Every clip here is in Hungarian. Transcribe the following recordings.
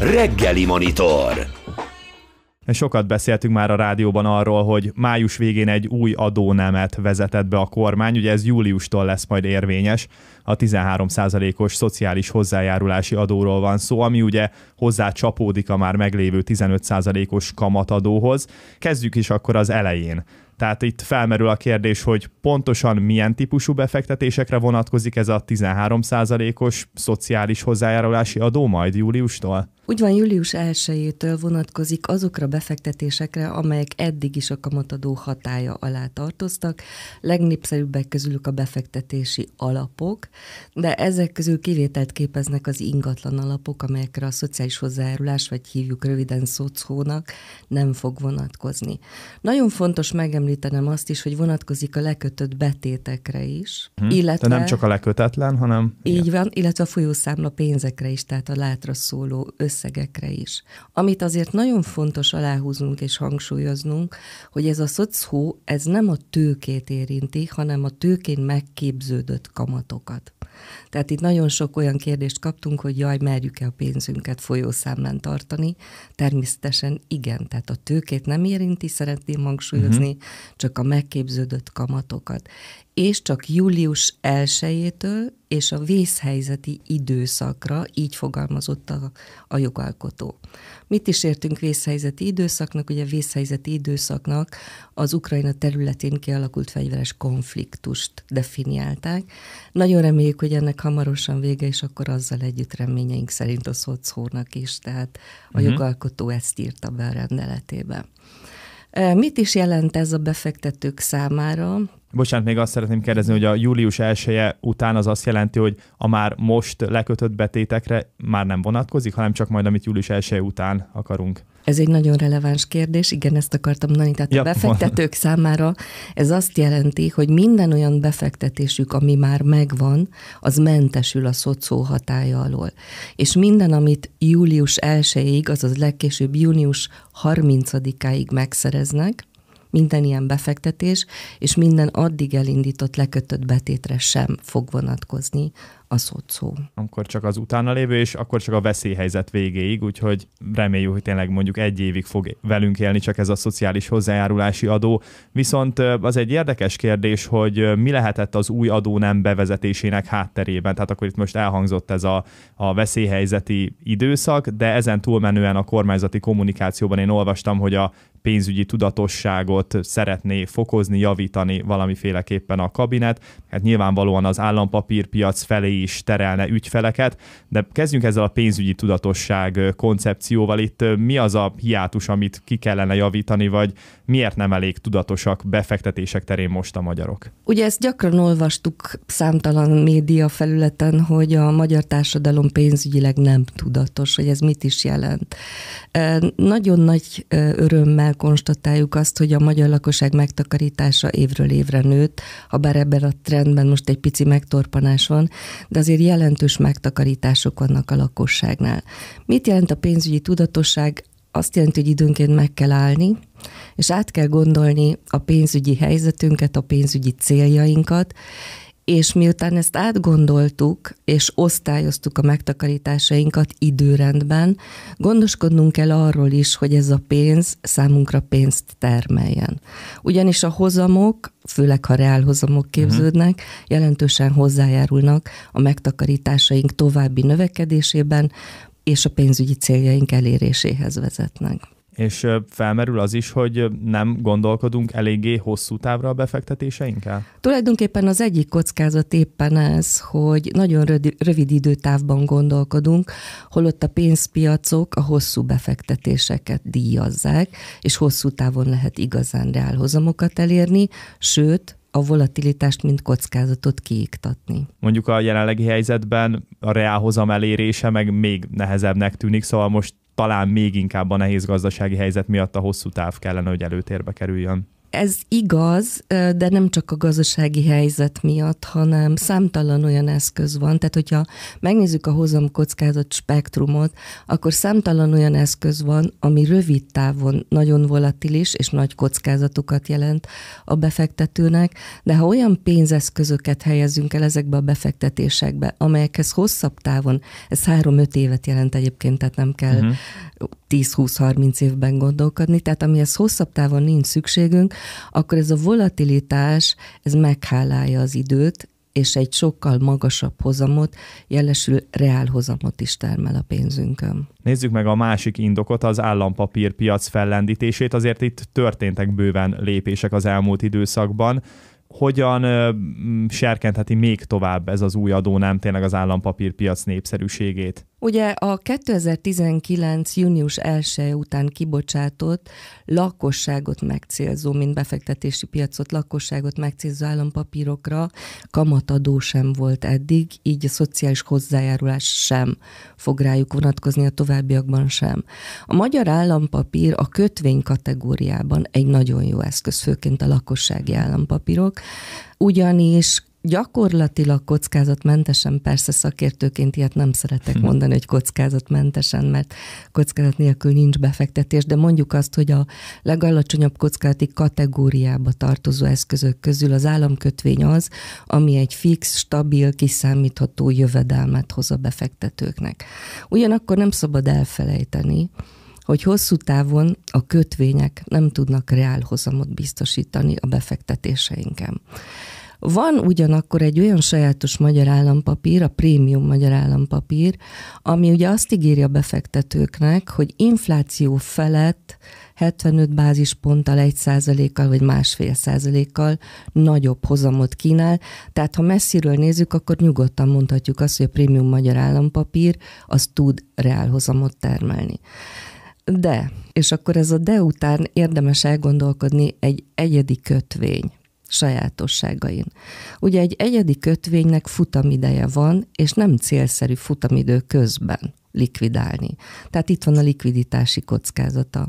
Reggeli Monitor. Sokat beszéltünk már a rádióban arról, hogy május végén egy új adónemet vezetett be a kormány, ugye ez júliustól lesz majd érvényes, a 13%-os szociális hozzájárulási adóról van szó, ami ugye hozzá csapódik a már meglévő 15%-os kamatadóhoz. Kezdjük is akkor az elején. Tehát itt felmerül a kérdés, hogy pontosan milyen típusú befektetésekre vonatkozik ez a 13%-os szociális hozzájárulási adó majd júliustól? Úgy van, július 1-től vonatkozik azokra befektetésekre, amelyek eddig is a kamatadó hatája alá tartoztak. Legnépszerűbbek közülük a befektetési alapok, de ezek közül kivételt képeznek az ingatlan alapok, amelyekre a szociális hozzájárulás, vagy hívjuk röviden szochónak, nem fog vonatkozni. Nagyon fontos megemlítenem azt is, hogy vonatkozik a lekötött betétekre is. Hm, illetve, de nem csak a lekötetlen, hanem... Így van, illetve a folyószámla pénzekre is, tehát a látra szóló össze összegekre is. Amit azért nagyon fontos aláhúznunk és hangsúlyoznunk, hogy ez a szocó, ez nem a tőkét érinti, hanem a tőkén megképződött kamatokat. Tehát itt nagyon sok olyan kérdést kaptunk, hogy jaj, merjük-e a pénzünket folyószámlán tartani. Természetesen igen, tehát a tőkét nem érinti, szeretném hangsúlyozni, uh-huh. csak a megképződött kamatokat és csak július 1-től és a vészhelyzeti időszakra, így fogalmazott a, a jogalkotó. Mit is értünk vészhelyzeti időszaknak? Ugye vészhelyzeti időszaknak az Ukrajna területén kialakult fegyveres konfliktust definiálták. Nagyon reméljük, hogy ennek hamarosan vége, és akkor azzal együtt reményeink szerint a szocsónak is, tehát a uh-huh. jogalkotó ezt írta be a rendeletébe. E, mit is jelent ez a befektetők számára? Bocsánat, még azt szeretném kérdezni, hogy a július 1 -e után az azt jelenti, hogy a már most lekötött betétekre már nem vonatkozik, hanem csak majd, amit július 1 -e után akarunk. Ez egy nagyon releváns kérdés, igen, ezt akartam mondani. Tehát ja, a befektetők van. számára ez azt jelenti, hogy minden olyan befektetésük, ami már megvan, az mentesül a szocó hatája alól. És minden, amit július 1-ig, azaz legkésőbb június 30-áig megszereznek, minden ilyen befektetés, és minden addig elindított lekötött betétre sem fog vonatkozni a szó. Akkor csak az utána lévő, és akkor csak a veszélyhelyzet végéig, úgyhogy reméljük, hogy tényleg mondjuk egy évig fog velünk élni csak ez a szociális hozzájárulási adó. Viszont az egy érdekes kérdés, hogy mi lehetett az új adó nem bevezetésének hátterében. Tehát akkor itt most elhangzott ez a, a veszélyhelyzeti időszak, de ezen túlmenően a kormányzati kommunikációban én olvastam, hogy a pénzügyi tudatosságot szeretné fokozni, javítani valamiféleképpen a kabinet. Hát nyilvánvalóan az állampapírpiac felé is terelne ügyfeleket, de kezdjünk ezzel a pénzügyi tudatosság koncepcióval. Itt mi az a hiátus, amit ki kellene javítani, vagy miért nem elég tudatosak befektetések terén most a magyarok? Ugye ezt gyakran olvastuk számtalan média felületen, hogy a magyar társadalom pénzügyileg nem tudatos, hogy ez mit is jelent. Nagyon nagy örömmel örömmel konstatáljuk azt, hogy a magyar lakosság megtakarítása évről évre nőtt, ha bár ebben a trendben most egy pici megtorpanás van, de azért jelentős megtakarítások vannak a lakosságnál. Mit jelent a pénzügyi tudatosság? Azt jelenti, hogy időnként meg kell állni, és át kell gondolni a pénzügyi helyzetünket, a pénzügyi céljainkat, és miután ezt átgondoltuk, és osztályoztuk a megtakarításainkat időrendben, gondoskodnunk kell arról is, hogy ez a pénz számunkra pénzt termeljen. Ugyanis a hozamok, főleg ha reálhozamok mhm. képződnek, uh-huh. jelentősen hozzájárulnak a megtakarításaink további növekedésében, és a pénzügyi céljaink eléréséhez vezetnek és felmerül az is, hogy nem gondolkodunk eléggé hosszú távra a befektetéseinkkel? Tulajdonképpen az egyik kockázat éppen ez, hogy nagyon rövid időtávban gondolkodunk, holott a pénzpiacok a hosszú befektetéseket díjazzák, és hosszú távon lehet igazán reálhozamokat elérni, sőt, a volatilitást, mint kockázatot kiiktatni. Mondjuk a jelenlegi helyzetben a reálhozam elérése meg még nehezebbnek tűnik, szóval most talán még inkább a nehéz gazdasági helyzet miatt a hosszú táv kellene, hogy előtérbe kerüljön ez igaz, de nem csak a gazdasági helyzet miatt, hanem számtalan olyan eszköz van. Tehát, hogyha megnézzük a hozam kockázat spektrumot, akkor számtalan olyan eszköz van, ami rövid távon nagyon volatilis és nagy kockázatokat jelent a befektetőnek, de ha olyan pénzeszközöket helyezünk el ezekbe a befektetésekbe, amelyekhez hosszabb távon, ez három-öt évet jelent egyébként, tehát nem kell uh-huh. 10-20-30 évben gondolkodni, tehát amihez hosszabb távon nincs szükségünk, akkor ez a volatilitás, ez meghálálja az időt, és egy sokkal magasabb hozamot, jelesül reál hozamot is termel a pénzünkön. Nézzük meg a másik indokot, az állampapírpiac fellendítését. Azért itt történtek bőven lépések az elmúlt időszakban. Hogyan ö, serkentheti még tovább ez az új adó nem tényleg az állampapírpiac népszerűségét? Ugye a 2019. június 1 után kibocsátott lakosságot megcélzó, mint befektetési piacot, lakosságot megcélzó állampapírokra kamatadó sem volt eddig, így a szociális hozzájárulás sem fog rájuk vonatkozni a továbbiakban sem. A magyar állampapír a kötvény kategóriában egy nagyon jó eszköz, főként a lakossági állampapírok, ugyanis gyakorlatilag kockázatmentesen, persze szakértőként ilyet nem szeretek hmm. mondani, hogy kockázatmentesen, mert kockázat nélkül nincs befektetés, de mondjuk azt, hogy a legalacsonyabb kockázati kategóriába tartozó eszközök közül az államkötvény az, ami egy fix, stabil, kiszámítható jövedelmet hoz a befektetőknek. Ugyanakkor nem szabad elfelejteni, hogy hosszú távon a kötvények nem tudnak reálhozamot biztosítani a befektetéseinken. Van ugyanakkor egy olyan sajátos magyar állampapír, a prémium magyar állampapír, ami ugye azt ígéri a befektetőknek, hogy infláció felett 75 bázisponttal, 1 százalékkal vagy másfél százalékkal nagyobb hozamot kínál. Tehát ha messziről nézzük, akkor nyugodtan mondhatjuk azt, hogy a prémium magyar állampapír az tud hozamot termelni. De, és akkor ez a de után érdemes elgondolkodni egy egyedi kötvény sajátosságain. Ugye egy egyedi kötvénynek futamideje van, és nem célszerű futamidő közben likvidálni. Tehát itt van a likviditási kockázata.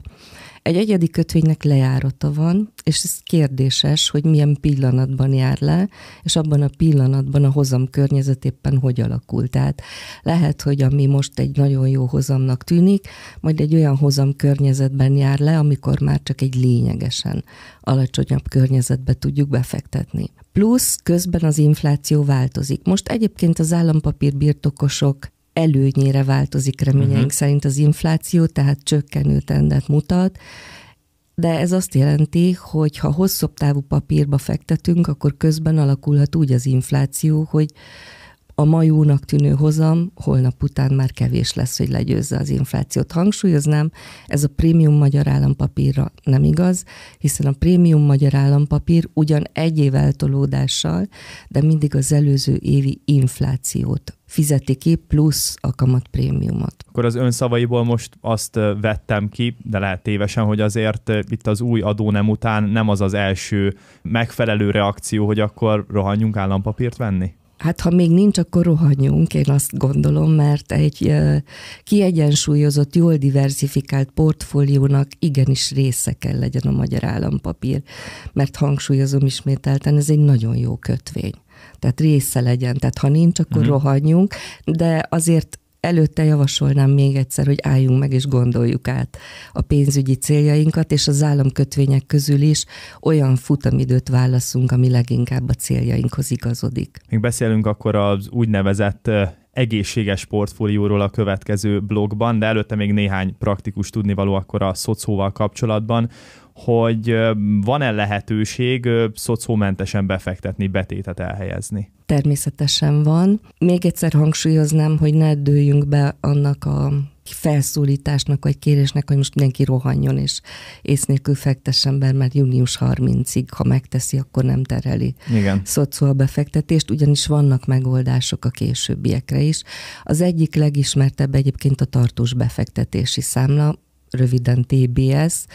Egy egyedi kötvénynek lejárata van, és ez kérdéses, hogy milyen pillanatban jár le, és abban a pillanatban a hozam környezet éppen hogy alakult Tehát lehet, hogy ami most egy nagyon jó hozamnak tűnik, majd egy olyan hozam környezetben jár le, amikor már csak egy lényegesen alacsonyabb környezetbe tudjuk befektetni. Plusz közben az infláció változik. Most egyébként az állampapírbirtokosok előnyére változik reményeink uh-huh. szerint az infláció, tehát csökkenő tendet mutat, de ez azt jelenti, hogy ha hosszabb távú papírba fektetünk, akkor közben alakulhat úgy az infláció, hogy a ma jónak tűnő hozam holnap után már kevés lesz, hogy legyőzze az inflációt. Hangsúlyoznám, ez a prémium magyar állampapírra nem igaz, hiszen a prémium magyar állampapír ugyan egy év eltolódással, de mindig az előző évi inflációt fizeti ki, plusz a kamatprémiumot. Akkor az önszavaiból most azt vettem ki, de lehet tévesen, hogy azért itt az új adó nem után nem az az első megfelelő reakció, hogy akkor rohanjunk állampapírt venni? Hát ha még nincs, akkor rohanjunk, én azt gondolom, mert egy kiegyensúlyozott, jól diversifikált portfóliónak igenis része kell legyen a magyar állampapír, mert hangsúlyozom ismételten, ez egy nagyon jó kötvény tehát része legyen. Tehát ha nincs, akkor uh-huh. rohanjunk, de azért előtte javasolnám még egyszer, hogy álljunk meg és gondoljuk át a pénzügyi céljainkat, és az államkötvények közül is olyan futamidőt válaszunk, ami leginkább a céljainkhoz igazodik. Még beszélünk akkor az úgynevezett egészséges portfólióról a következő blogban, de előtte még néhány praktikus tudnivaló akkor a szocóval kapcsolatban hogy van-e lehetőség szociómentesen befektetni, betétet elhelyezni? Természetesen van. Még egyszer hangsúlyoznám, hogy ne dőljünk be annak a felszólításnak vagy kérésnek, hogy most mindenki rohanjon és ész nélkül fektessen be, mert június 30-ig, ha megteszi, akkor nem tereli Igen. szocó a befektetést, ugyanis vannak megoldások a későbbiekre is. Az egyik legismertebb egyébként a tartós befektetési számla, röviden TBS.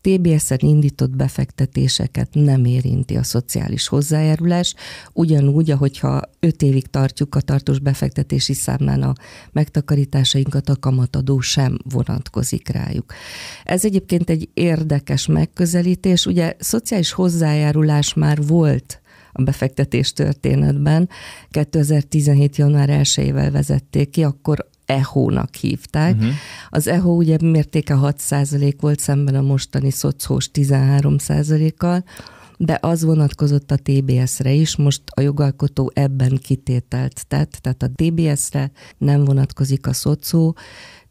TBS-en indított befektetéseket nem érinti a szociális hozzájárulás, ugyanúgy, ahogyha 5 évig tartjuk a tartós befektetési számlán a megtakarításainkat, a kamatadó sem vonatkozik rájuk. Ez egyébként egy érdekes megközelítés. Ugye szociális hozzájárulás már volt a befektetés történetben. 2017. január 1 vezették ki, akkor EHO-nak hívták. Uh-huh. Az EHO ugye mértéke 6% volt szemben a mostani szocós 13%-kal, de az vonatkozott a TBS-re is, most a jogalkotó ebben kitételt tett, tehát a TBS-re nem vonatkozik a szocó,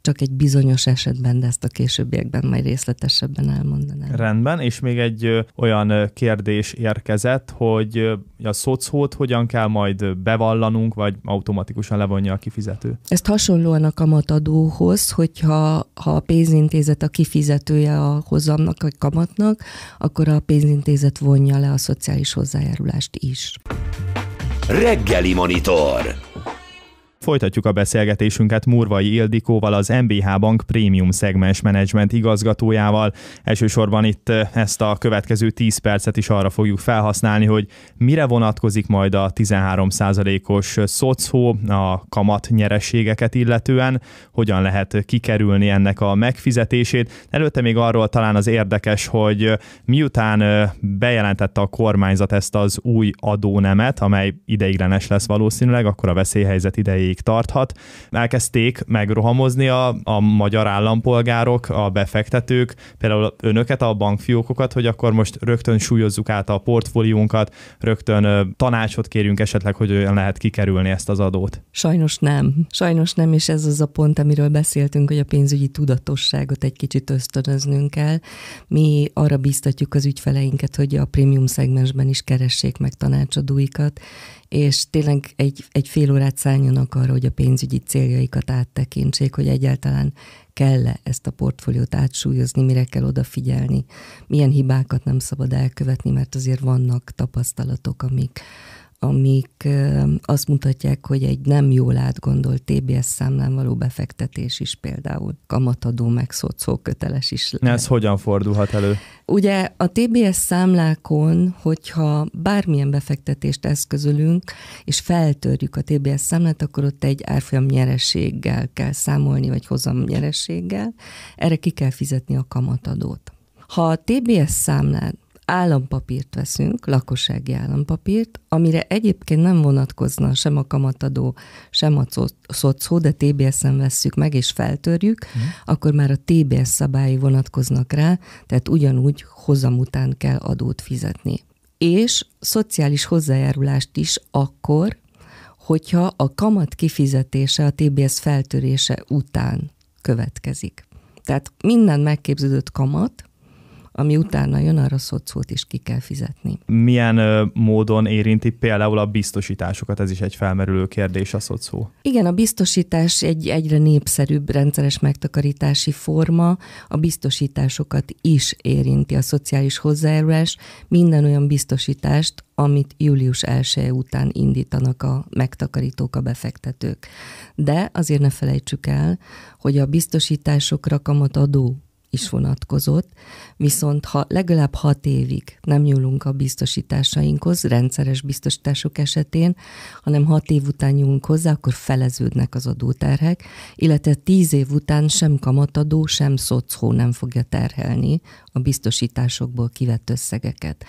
csak egy bizonyos esetben, de ezt a későbbiekben majd részletesebben elmondanám. Rendben, és még egy olyan kérdés érkezett, hogy a szocót hogyan kell majd bevallanunk, vagy automatikusan levonja a kifizető? Ezt hasonlóan a kamatadóhoz, hogyha ha a pénzintézet a kifizetője a hozamnak, vagy kamatnak, akkor a pénzintézet vonja le a szociális hozzájárulást is. Reggeli Monitor Folytatjuk a beszélgetésünket Murvai Ildikóval, az MBH Bank Premium Szegmens Management igazgatójával. Elsősorban itt eh, ezt a következő 10 percet is arra fogjuk felhasználni, hogy mire vonatkozik majd a 13%-os szocó a kamat nyerességeket illetően, hogyan lehet kikerülni ennek a megfizetését. Előtte még arról talán az érdekes, hogy eh, miután eh, bejelentette a kormányzat ezt az új adónemet, amely ideiglenes lesz valószínűleg, akkor a veszélyhelyzet idejé ideig tarthat. Elkezdték megrohamozni a, a magyar állampolgárok, a befektetők, például önöket, a bankfiókokat, hogy akkor most rögtön súlyozzuk át a portfóliónkat, rögtön tanácsot kérjünk esetleg, hogy olyan lehet kikerülni ezt az adót. Sajnos nem. Sajnos nem, és ez az a pont, amiről beszéltünk, hogy a pénzügyi tudatosságot egy kicsit ösztönöznünk kell. Mi arra biztatjuk az ügyfeleinket, hogy a prémium szegmensben is keressék meg tanácsadóikat, és tényleg egy, egy fél órát szálljanak arra, hogy a pénzügyi céljaikat áttekintsék, hogy egyáltalán kell-e ezt a portfóliót átsúlyozni, mire kell odafigyelni, milyen hibákat nem szabad elkövetni, mert azért vannak tapasztalatok, amik, amik azt mutatják, hogy egy nem jól átgondolt TBS számlán való befektetés is például kamatadó megszócó köteles is. Lehet. Ez hogyan fordulhat elő? Ugye a TBS számlákon, hogyha bármilyen befektetést eszközölünk, és feltörjük a TBS számlát, akkor ott egy árfolyam nyerességgel kell számolni, vagy hozam nyerességgel. Erre ki kell fizetni a kamatadót. Ha a TBS számlán állampapírt veszünk, lakossági állampapírt, amire egyébként nem vonatkozna sem a kamatadó, sem a szocó, de TBS-en vesszük meg és feltörjük, mm. akkor már a TBS szabályi vonatkoznak rá, tehát ugyanúgy hozam után kell adót fizetni. És szociális hozzájárulást is akkor, hogyha a kamat kifizetése a TBS feltörése után következik. Tehát minden megképződött kamat, ami utána jön, arra szocót is ki kell fizetni. Milyen ö, módon érinti például a biztosításokat? Ez is egy felmerülő kérdés a szocó. Igen, a biztosítás egy egyre népszerűbb rendszeres megtakarítási forma. A biztosításokat is érinti a szociális hozzájárulás, minden olyan biztosítást, amit július 1 -e után indítanak a megtakarítók, a befektetők. De azért ne felejtsük el, hogy a biztosításokra adó is vonatkozott, viszont ha legalább hat évig nem nyúlunk a biztosításainkhoz, rendszeres biztosítások esetén, hanem hat év után nyúlunk hozzá, akkor feleződnek az adóterhek, illetve tíz év után sem kamatadó, sem szocó nem fogja terhelni a biztosításokból kivett összegeket.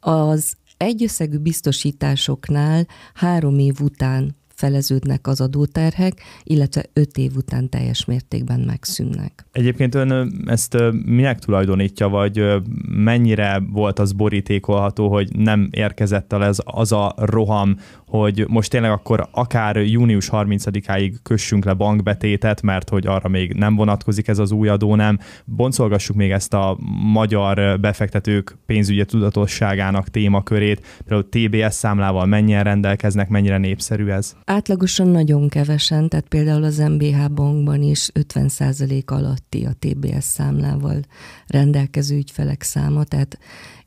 Az egyösszegű biztosításoknál három év után feleződnek az adóterhek, illetve öt év után teljes mértékben megszűnnek. Egyébként ön ezt minek tulajdonítja, vagy mennyire volt az borítékolható, hogy nem érkezett el ez az a roham, hogy most tényleg akkor akár június 30-áig kössünk le bankbetétet, mert hogy arra még nem vonatkozik ez az új adó, nem. Boncolgassuk még ezt a magyar befektetők pénzügyi tudatosságának témakörét, például TBS számlával mennyien rendelkeznek, mennyire népszerű ez? Átlagosan nagyon kevesen, tehát például az MBH bankban is 50% alatti a TBS számlával rendelkező ügyfelek száma, tehát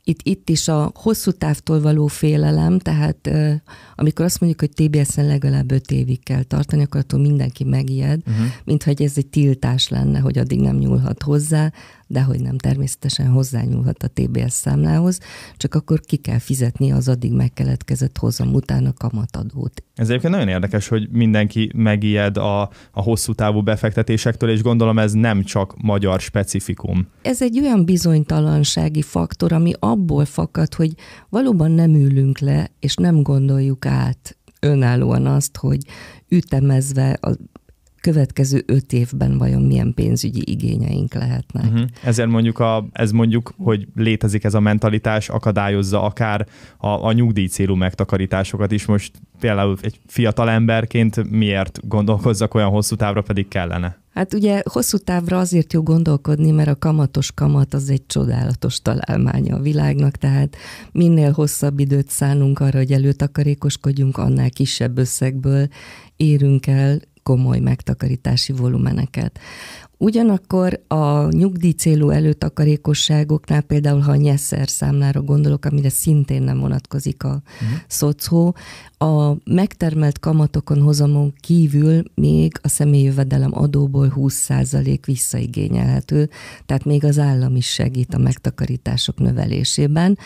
itt, itt is a hosszú távtól való félelem, tehát amikor azt mondjuk, hogy TBS-en legalább öt évig kell tartani, akkor attól mindenki megijed, uh-huh. mintha ez egy tiltás lenne, hogy addig nem nyúlhat hozzá de hogy nem természetesen hozzányúlhat a TBS számlához, csak akkor ki kell fizetni az addig megkeletkezett hozam után a kamatadót. Ez egyébként nagyon érdekes, hogy mindenki megijed a, a hosszú távú befektetésektől, és gondolom ez nem csak magyar specifikum. Ez egy olyan bizonytalansági faktor, ami abból fakad, hogy valóban nem ülünk le, és nem gondoljuk át önállóan azt, hogy ütemezve a következő öt évben vajon milyen pénzügyi igényeink lehetnek. Uh-huh. Ezért mondjuk, a, ez mondjuk, hogy létezik ez a mentalitás, akadályozza akár a, a nyugdíj célú megtakarításokat is. Most például egy fiatal emberként miért gondolkozzak olyan hosszú távra, pedig kellene? Hát ugye hosszú távra azért jó gondolkodni, mert a kamatos kamat az egy csodálatos találmánya a világnak, tehát minél hosszabb időt szánunk arra, hogy előtakarékoskodjunk, annál kisebb összegből érünk el komoly megtakarítási volumeneket. Ugyanakkor a nyugdíj célú előtakarékosságoknál, például ha a Nyeszer számlára gondolok, amire szintén nem vonatkozik a uh-huh. szocó, a megtermelt kamatokon hozamon kívül még a személyi jövedelem adóból 20% visszaigényelhető, tehát még az állam is segít a megtakarítások növelésében.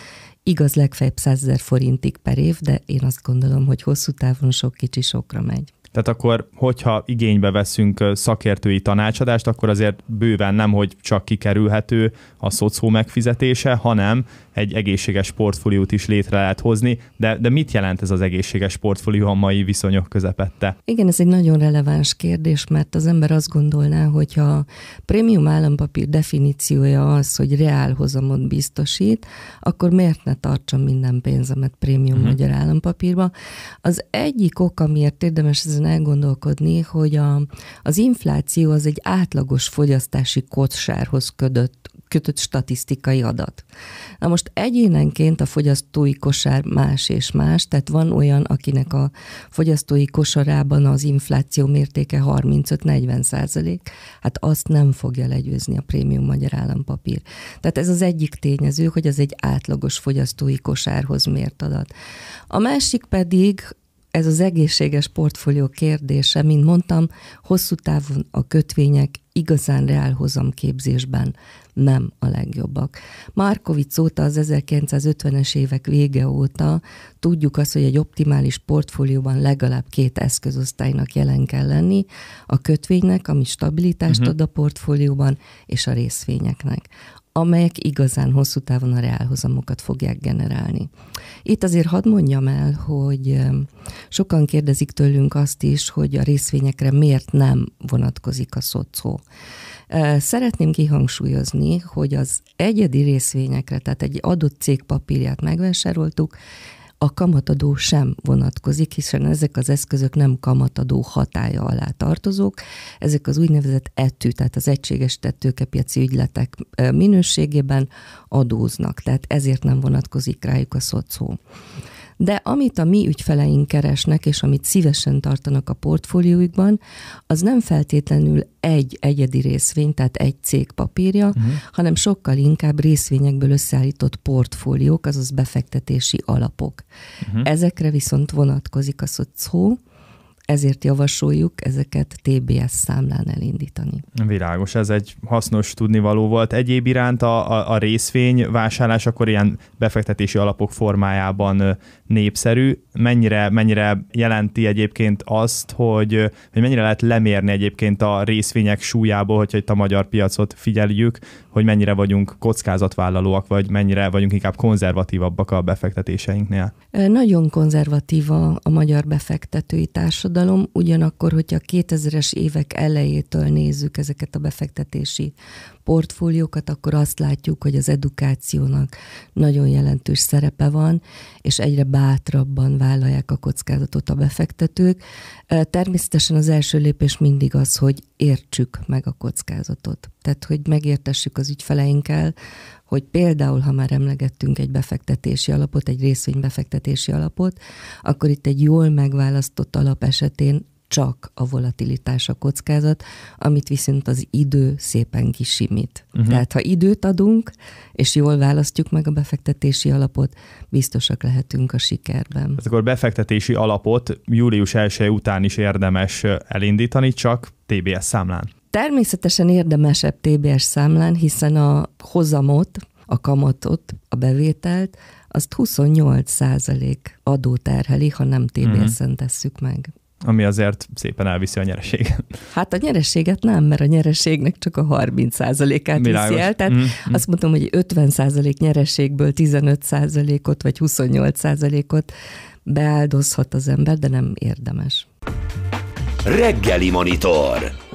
Igaz, legfeljebb 100 ezer forintig per év, de én azt gondolom, hogy hosszú távon sok kicsi sokra megy. Tehát akkor, hogyha igénybe veszünk szakértői tanácsadást, akkor azért bőven nem, hogy csak kikerülhető a szocó megfizetése, hanem egy egészséges portfóliót is létre lehet hozni. De, de mit jelent ez az egészséges portfólió a mai viszonyok közepette? Igen, ez egy nagyon releváns kérdés, mert az ember azt gondolná, hogy a prémium állampapír definíciója az, hogy reál hozamot biztosít, akkor miért ne tartsam minden pénzemet prémium uh-huh. magyar állampapírba? Az egyik ok, amiért érdemes ez azon elgondolkodni, hogy a, az infláció az egy átlagos fogyasztási kocsárhoz ködött, kötött statisztikai adat. Na most egyénenként a fogyasztói kosár más és más, tehát van olyan, akinek a fogyasztói kosarában az infláció mértéke 35-40 százalék, hát azt nem fogja legyőzni a prémium magyar állampapír. Tehát ez az egyik tényező, hogy az egy átlagos fogyasztói kosárhoz mért adat. A másik pedig ez az egészséges portfólió kérdése, mint mondtam, hosszú távon a kötvények igazán reálhozam képzésben nem a legjobbak. Markovic óta az 1950-es évek vége óta tudjuk azt, hogy egy optimális portfólióban legalább két eszközosztálynak jelen kell lenni, a kötvénynek, ami stabilitást uh-huh. ad a portfólióban, és a részvényeknek amelyek igazán hosszú távon a reálhozamokat fogják generálni. Itt azért hadd mondjam el, hogy sokan kérdezik tőlünk azt is, hogy a részvényekre miért nem vonatkozik a szocó. Szeretném kihangsúlyozni, hogy az egyedi részvényekre, tehát egy adott cég papírját megvásároltuk, a kamatadó sem vonatkozik, hiszen ezek az eszközök nem kamatadó hatája alá tartozók. Ezek az úgynevezett ettő, tehát az egységes tettőkepiaci ügyletek minőségében adóznak, tehát ezért nem vonatkozik rájuk a szocó de amit a mi ügyfeleink keresnek, és amit szívesen tartanak a portfóliójukban, az nem feltétlenül egy egyedi részvény, tehát egy cég papírja, uh-huh. hanem sokkal inkább részvényekből összeállított portfóliók, azaz befektetési alapok. Uh-huh. Ezekre viszont vonatkozik a szocó, ezért javasoljuk ezeket TBS számlán elindítani. Világos, ez egy hasznos tudnivaló volt. Egyéb iránt a, a, a részvény vásárlás akkor ilyen befektetési alapok formájában népszerű. Mennyire, mennyire jelenti egyébként azt, hogy, hogy mennyire lehet lemérni egyébként a részvények súlyából, hogyha itt a magyar piacot figyeljük, hogy mennyire vagyunk kockázatvállalóak, vagy mennyire vagyunk inkább konzervatívabbak a befektetéseinknél. Nagyon konzervatív a magyar befektetői társadalom, ugyanakkor, hogyha a 2000-es évek elejétől nézzük ezeket a befektetési portfóliókat, akkor azt látjuk, hogy az edukációnak nagyon jelentős szerepe van, és egyre bátrabban vállalják a kockázatot a befektetők. Természetesen az első lépés mindig az, hogy értsük meg a kockázatot. Tehát, hogy megértessük az ügyfeleinkkel, hogy például, ha már emlegettünk egy befektetési alapot, egy részvénybefektetési alapot, akkor itt egy jól megválasztott alap esetén csak a volatilitás a kockázat, amit viszont az idő szépen kisimít. Uh-huh. Tehát, ha időt adunk, és jól választjuk meg a befektetési alapot, biztosak lehetünk a sikerben. Tehát akkor befektetési alapot július 1 után is érdemes elindítani, csak TBS számlán. Természetesen érdemesebb TBS számlán, hiszen a hozamot, a kamatot, a bevételt, azt 28 százalék adó terheli, ha nem TBS-en mhm. tesszük meg. Ami azért szépen elviszi a nyereséget. Hát a nyereséget nem, mert a nyereségnek csak a 30%-át viszi el. Tehát mm-hmm. azt mondom, hogy 50% százalék nyereségből 15%-ot vagy 28 százalékot beáldozhat az ember, de nem érdemes. Reggeli Monitor